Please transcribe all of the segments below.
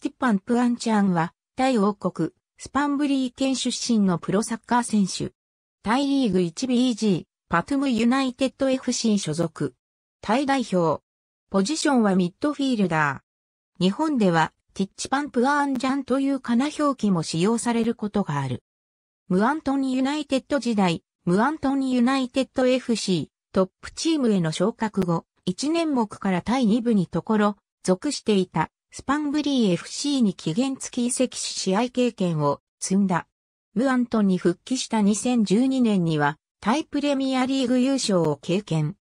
ティティパン・プアンチャンは、タイ王国、スパンブリー県出身のプロサッカー選手。タイリーグ 1BG、パトゥムユナイテッド FC 所属。タイ代表。ポジションはミッドフィールダー。日本では、ティッチパンプアンジャンという金表記も使用されることがある。ムアントニユナイテッド時代、ムアントニユナイテッド FC、トップチームへの昇格後、1年目からタイ2部にところ、属していたスパンブリー FC に期限付き移籍し試合経験を積んだ。ムアントンに復帰した2012年には、タイプレミアリーグ優勝を経験。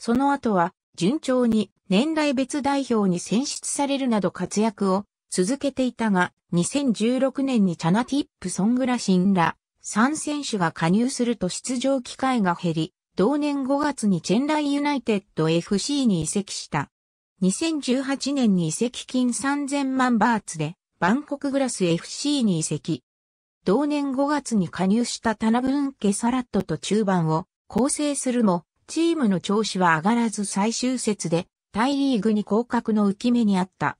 その後は、順調に年代別代表に選出されるなど活躍を続けていたが、2016年にチャナティップ・ソングラシンら3選手が加入すると出場機会が減り、同年5月にチェンライユナイテッド FC に移籍した。2018年に移籍金3000万バーツで、バンコクグラス FC に移籍。同年5月に加入したタナブンケサラットと中盤を構成するも、チームの調子は上がらず最終節で、大リーグに降格の浮き目にあった。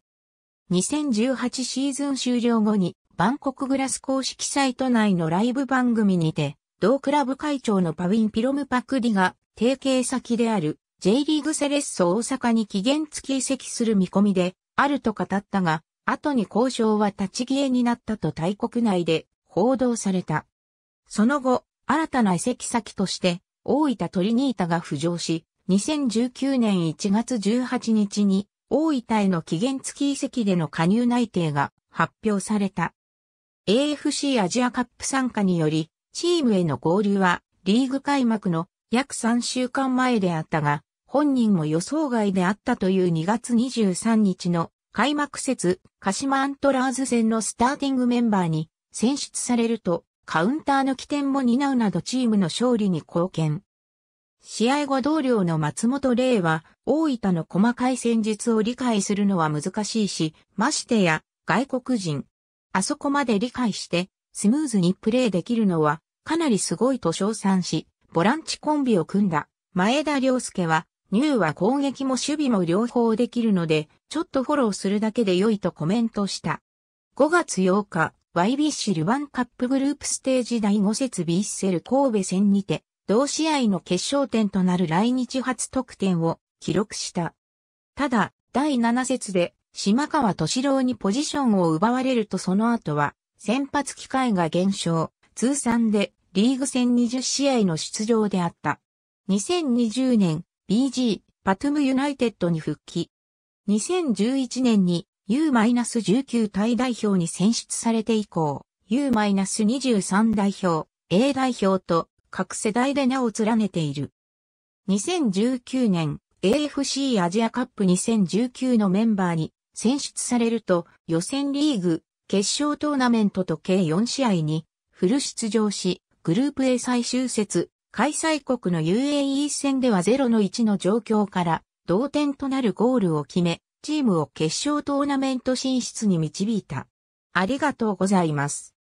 2018シーズン終了後に、バンコクグラス公式サイト内のライブ番組にて、同クラブ会長のパウィン・ピロムパクディが、提携先である J リーグセレッソ大阪に期限付き移籍する見込みで、あると語ったが、後に交渉は立ち消えになったと大国内で報道された。その後、新たな移籍先として、大分トリニータが浮上し、2019年1月18日に、大分への期限付き移籍での加入内定が発表された。AFC アジアカップ参加により、チームへの合流は、リーグ開幕の約3週間前であったが、本人も予想外であったという2月23日の開幕節、鹿島アントラーズ戦のスターティングメンバーに選出されると、カウンターの起点も担うなどチームの勝利に貢献。試合後同僚の松本玲は、大分の細かい戦術を理解するのは難しいし、ましてや、外国人。あそこまで理解して、スムーズにプレーできるのは、かなりすごいと称賛し、ボランチコンビを組んだ。前田良介は、ニューは攻撃も守備も両方できるので、ちょっとフォローするだけで良いとコメントした。5月8日、YBC ルヴァンカップグループステージ第5節ビッセル神戸戦にて、同試合の決勝点となる来日初得点を記録した。ただ、第7節で、島川敏郎にポジションを奪われるとその後は、先発機会が減少、通算でリーグ戦20試合の出場であった。2020年 BG、パトゥムユナイテッドに復帰。2011年に U-19 対代表に選出されて以降、U-23 代表、A 代表と各世代で名を連ねている。2019年 AFC アジアカップ2019のメンバーに選出されると予選リーグ決勝トーナメントと計4試合にフル出場し、グループ A 最終節開催国の UAE 戦では0の1の状況から同点となるゴールを決め、チームを決勝トーナメント進出に導いた。ありがとうございます。